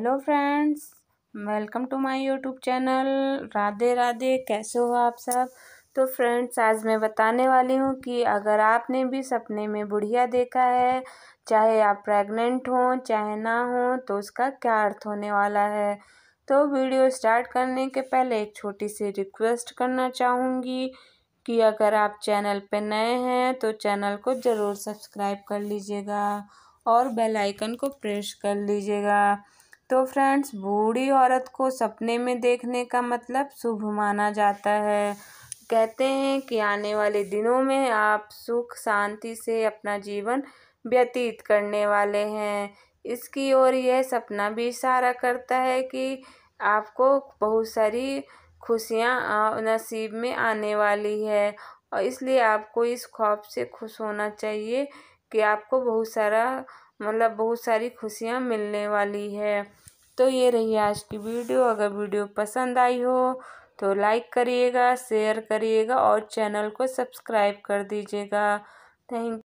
hello friends welcome to my YouTube channel Radhe Radhe कैसे हो आप सब तो फ्रेंड्स आज मैं बताने वाली हूँ कि अगर आपने भी सपने में बुढ़िया देखा है चाहे आप प्रेग्नेंट हों चाहे ना हो तो उसका क्या अर्थ होने वाला है तो वीडियो स्टार्ट करने के पहले एक छोटी सी रिक्वेस्ट करना चाहूँगी कि अगर आप चैनल पर नए हैं तो चैनल को ज़रूर सब्सक्राइब कर लीजिएगा और बेलाइकन को प्रेस कर लीजिएगा तो फ्रेंड्स बूढ़ी औरत को सपने में देखने का मतलब शुभ माना जाता है कहते हैं कि आने वाले दिनों में आप सुख शांति से अपना जीवन व्यतीत करने वाले हैं इसकी ओर यह सपना भी इशारा करता है कि आपको बहुत सारी खुशियाँ नसीब में आने वाली है और इसलिए आपको इस ख्वाब से खुश होना चाहिए कि आपको बहुत सारा मतलब बहुत सारी खुशियाँ मिलने वाली है तो ये रही आज की वीडियो अगर वीडियो पसंद आई हो तो लाइक करिएगा शेयर करिएगा और चैनल को सब्सक्राइब कर दीजिएगा थैंक